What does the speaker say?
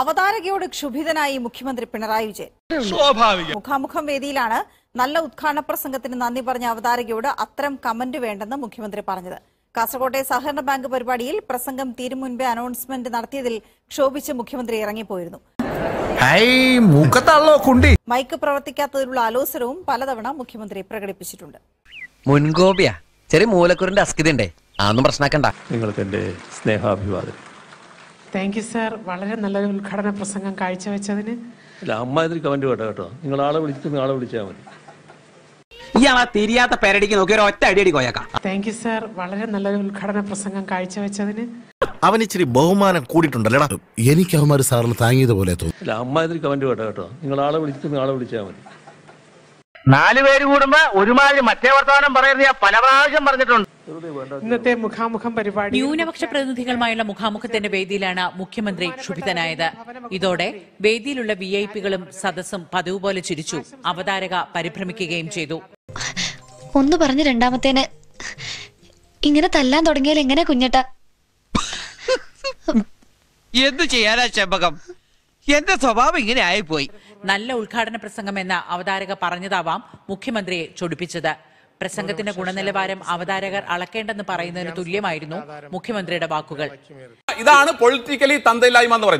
അവതാരകയോട് ക്ഷുഭിതനായി മുഖ്യമന്ത്രി പിണറായി വിജയൻ സ്വാഭാവിക മുഖാമുഖം വേദിയിലാണ് നല്ല ഉദ്ഘാടന പ്രസംഗത്തിന് നന്ദി പറഞ്ഞ അവതാരകയോട് അത്തരം കമന്റ് വേണ്ടെന്ന് മുഖ്യമന്ത്രി പറഞ്ഞത് കാസർകോട്ടെ സഹകരണ ബാങ്ക് പരിപാടിയിൽ പ്രസംഗം തീരും മുൻപേ അനൗൺസ്മെന്റ് നടത്തിയതിൽ ക്ഷോഭിച്ച് മുഖ്യമന്ത്രി ഇറങ്ങിപ്പോയിരുന്നു മൈക്ക് പ്രവർത്തിക്കാത്തതിലുള്ള അലോസരവും പലതവണ മുഖ്യമന്ത്രി പ്രകടിപ്പിച്ചിട്ടുണ്ട് മുൻകോപിയാ ചെറിയ മൂലക്കുറിന്റെ അസ്കിതണ്ടേ അതൊന്നും പ്രശ്നമാക്കണ്ട നിങ്ങൾക്ക് എന്റെ സ്നേഹാഭിവാദം താങ്ക് യു സാർ വളരെ നല്ലൊരു ഉദ്ഘാടന പ്രസംഗം കാഴ്ചവെച്ചതിന് അല്ല കമന്റ് കേട്ടോ നിങ്ങൾ ആളെ വിളിക്കുന്ന ആളെ വിളിച്ചാൽ മതി തിരിയാത്ത പേരടിക്ക് നോക്കി ഒറ്റ അടിയടി കോയക്കാം താങ്ക് യു സാർ വളരെ നല്ലൊരു ഉദ്ഘാടന പ്രസംഗം കാഴ്ചവെച്ചതിന് അവൻ ഇച്ചിരി ബഹുമാനം കൂടിയിട്ടുണ്ടല്ലേടാ എനിക്ക് അവന്മാർ സാറിന് താങ്ങിയത് പോലെ തോന്നുന്നു അല്ല കമന്റ് കേട്ടോ നിങ്ങൾ ആളെ വിളിക്കുന്ന ആളെ വിളിച്ചാൽ മതി നാലുപേര് പേര് കൂടുമ്പോ ഒരുമാതിരി മറ്റേ വർത്തമാനം പറയരുത് പല പ്രാവശ്യം പറഞ്ഞിട്ടുണ്ട് ഇന്നത്തെ മുഖാമുഖം പരിപാടി ന്യൂനപക്ഷ പ്രതിനിധികളുമായുള്ള മുഖാമുഖത്തിന്റെ വേദിയിലാണ് മുഖ്യമന്ത്രി ക്ഷുഭിതനായത് ഇതോടെ വേദിയിലുള്ള വി ഐ പികളും സദസ്സും പതിവ് പോലെ ചിരിച്ചു അവതാരക പരിഭ്രമിക്കുകയും ചെയ്തു ഒന്ന് പറഞ്ഞു രണ്ടാമത്തേന് ഇങ്ങനെ തല്ലാൻ തുടങ്ങിയാൽ എങ്ങനെ കുഞ്ഞട്ട എന്ത് ചെയ്യാനാ ചെമ്പകം എന്റെ സ്വഭാവം ഇങ്ങനെ ആയിപ്പോയി നല്ല ഉദ്ഘാടന പ്രസംഗം എന്ന അവതാരക പറഞ്ഞതാവാം മുഖ്യമന്ത്രിയെ ചൊടിപ്പിച്ചത് പ്രസംഗത്തിന്റെ ഗുണനിലവാരം അവതാരകർ അളക്കേണ്ടെന്ന് പറയുന്നതിന് തുല്യമായിരുന്നു മുഖ്യമന്ത്രിയുടെ വാക്കുകൾ ഇതാണ് പൊളിറ്റിക്കലി തന്തയില്ലായ്മ